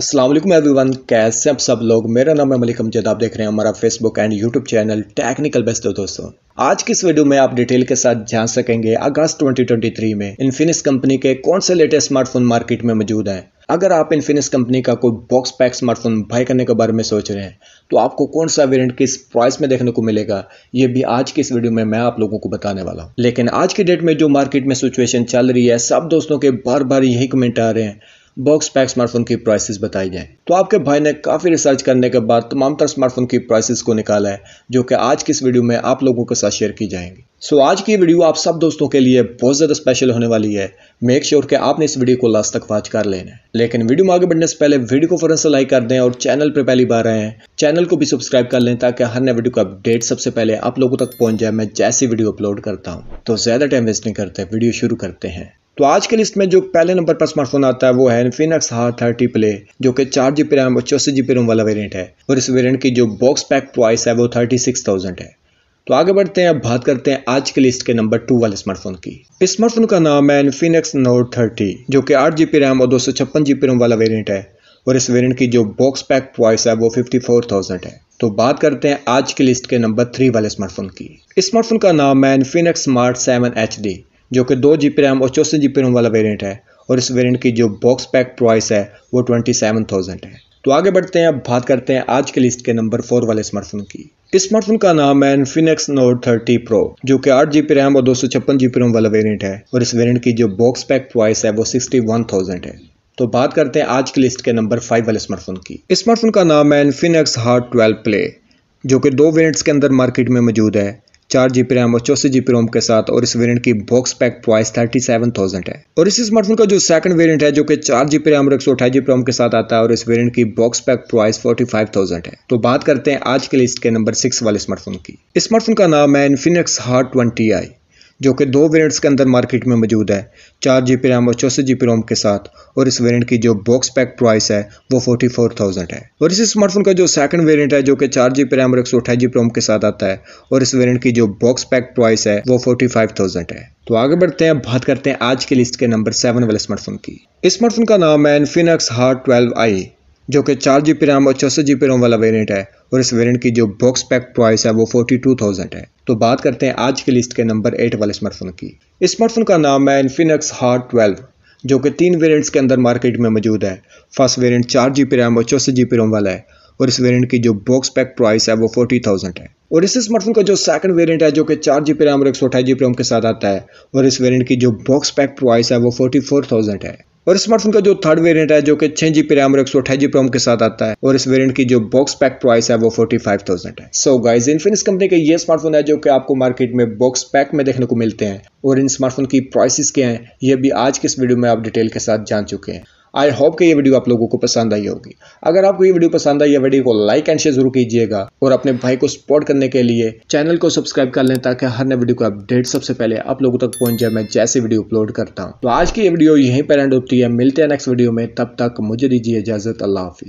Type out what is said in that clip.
Aslam every one कैसे आप सब लोग मेरा नाम है मलिक अमजद आप देख रहे हैं हमारा Facebook and YouTube channel Technical Best दो दोस्तों आज की इस वीडियो में आप डिटेल के साथ जान सकेंगे अगस्त 2023 में इन्फिनिक्स कंपनी के कौन से लेटेस्ट स्मार्टफोन मार्केट में मौजूद हैं अगर आप इन्फिनिक्स कंपनी का कोई बॉक्स पैक स्मार्टफोन बाय करने के बारे में सोच रहे हैं तो आपको कौन सा वेरिएंट किस प्राइस में देखने को मिलेगा ये भी आज की इस वीडियो में मैं आप लोगों को बताने वाला हूँ लेकिन आज की डेट में जो मार्केट में सिचुएशन चल रही है सब दोस्तों के बार बार यही कमेंट आ रहे हैं बॉक्स पैक स्मार्टफोन की प्राइसेस बताई जाएं तो आपके भाई ने काफ़ी रिसर्च करने के बाद तमाम तरह स्मार्टफोन की प्राइसेस को निकाला है जो कि आज की इस वीडियो में आप लोगों के साथ शेयर की जाएंगी सो आज की वीडियो आप सब दोस्तों के लिए बहुत ज़्यादा स्पेशल होने वाली है मेक श्योर sure कि आपने इस वीडियो को लास्ट तक वॉच कर लेना लेकिन वीडियो में आगे बढ़ने से पहले वीडियो को फौरन से लाइक कर दें और चैनल पर पहली बार आए हैं चैनल को भी सब्सक्राइब कर लें ताकि हर नए वीडियो का अपडेट सबसे पहले आप लोगों तक पहुंच जाए मैं जैसी वीडियो अपलोड करता हूँ तो ज़्यादा टाइम वेस्ट नहीं करते वीडियो शुरू करते हैं तो आज के लिस्ट में जो पहले नंबर पर स्मार्टफोन आता है वो है इन्फिनक्स हार थर्टी प्ले जो कि चार जीबी रैम और चौसठ जीबी रोम वाला वेरियंट है और इस वेरियंट की जो बॉक्स पैक प्राइस है वो थर्टी सिक्स थाउजेंड है तो आगे बढ़ते हैं अब बात करते हैं आज के लिस्ट के नंबर टू वाले स्मार्टफोन की इस स्मार्टफोन का नाम है इन्फिनक्स नोट थर्टी जो कि आठ जीबी रैम और दो सौ छप्पन जीबी रोम वाला वेरियंट है और इस वेरियंट की जो बॉक्स पैक प्राइस है वो फिफ्टी फोर थाउजेंड है तो बात करते हैं आज की लिस्ट के नंबर थ्री वाले स्मार्टफोन की इस स्मार्टफोन का नाम है इन्फिनक्स स्मार्ट सेवन एच डी जो कि दो जी रैम और चौसठ जी रोम वाला वेरियंट है और इस वेरियंट की जो बॉक्स पैक प्राइस है वो ट्वेंटी सेवन थाउजेंड है तो आगे बढ़ते हैं अब बात करते हैं आज के लिस्ट के नंबर फोर वाले स्मार्टफोन की इस स्मार्टफोन का नाम है इन्फिनिक्स नोट थर्टी प्रो जो कि आठ जीबी रैम और दो सौ छप्पन जीबी रैम वाला वेरिएंट है और इस वेरिएंट की जो बॉक्स पैक प्राइस है वो सिक्सटी वन थाउजेंड है तो बात करते हैं आज की लिस्ट के नंबर फाइव वाले स्मार्टफोन की स्मार्टफोन का नाम है इन्फिनिक्स हार्ट ट्वेल्व प्ले जो कि दो वेरियंट्स के अंदर मार्केट में मौजूद है चार जी रैम और चौसठ जी रोम के साथ और इस वेरिएंट की box pack price thirty seven thousand है और इस स्मार्टफोन का जो सेकंड वेरिएंट है जो कि चार जी रैम और एक सौ अठाई रोम के साथ आता है और इस वेरिएंट की box pack price forty five thousand है तो बात करते हैं आज के लिस्ट के नंबर सिक्स वाले स्मार्टफोन की स्मार्टफोन का नाम है इन्फिनिक्स हार्ट ट्वेंटी आई जो कि दो वेरिएंट्स के अंदर मार्केट में मौजूद है चार जी पी रैम और चौसठ जी पी रोम के साथ और इस वेरिएंट की जो बॉक्स पैक प्राइस है वो फोर्टी फोर थाउजेंड है और इस स्मार्टफोन का जो सेकंड वेरिएंट है जो कि चार जी पी रैम और एक सौ अठाईस जी रोम के साथ आता है और इस वेरियंट की जो बॉक्स पैक प्राइस है वो फोर्टी फाइव थाउजेंड है तो आगे बढ़ते हैं बात करते हैं आज की लिस्ट के नंबर सेवन वाले स्मार्टफोन की इस स्मार्टफोन का नाम है इन्फिनक्स हार्ट ट्वेल्व आई जो कि चार जी रैम और चौसठ जी रोम वाला वेरिएंट है और इस वेरिएंट की जो बॉक्स पैक प्राइस है वो फोर्टी टू थाउजेंड है तो बात करते हैं आज की लिस्ट के नंबर एट वाले स्मार्टफोन की स्मार्टफोन का नाम है इन्फिनक्स हार्ट ट्वेल्व जो कि तीन वेरिएंट्स के अंदर मार्केट में मौजूद है फर्स्ट वेरियंट चार जी रैम और चौसठ जी रोम वाला है और इस वेरियंट की जो बॉक्स पैक प्राइस है वो फोर्टी थाउजेंड है और इस स्मार्टफोन का जो सेकंड वेरिएंट है जो कि चार जी रैम और एक सौ अठाईस जी रैम के साथ आता है और इस वेरिएंट की जो बॉक्स पैक प्राइस है वो फोर्टी फोर थाउजेंड है और स्मार्टफोन का जो थर्ड वेरिएंट है जो कि छह जीबी रैम और एक सौ अठाई जीबी रोम के साथ आता है और इस वेरिएंट की जो बॉक्स पैक प्राइस है वो फोर्टी फाइव थाउजेंड है सो गाइज इन्फिनिक्स कंपनी का ये स्मार्टफोन है जो कि आपको मार्केट में बॉक्स पैक में देखने को मिलते हैं और इन स्मार्टफोन की प्राइसिस क्या है ये भी आज के इस वीडियो में आप डिटेल के साथ जान चुके हैं आई होप कि ये वीडियो आप लोगों को पसंद आई होगी अगर आपको ये वीडियो पसंद आई है वीडियो को लाइक एंड शेयर जरूर कीजिएगा और अपने भाई को सपोर्ट करने के लिए चैनल को सब्सक्राइब कर लें ताकि हर नए वीडियो का अपडेट सबसे पहले आप लोगों तक पहुंच जाए मैं जैसे वीडियो अपलोड करता हूँ तो आज की ये वीडियो यहीं पर एंड होती है मिलते हैं नेक्स्ट वीडियो में तब तक मुझे दीजिए इजाजत अल्लाह हाफिज़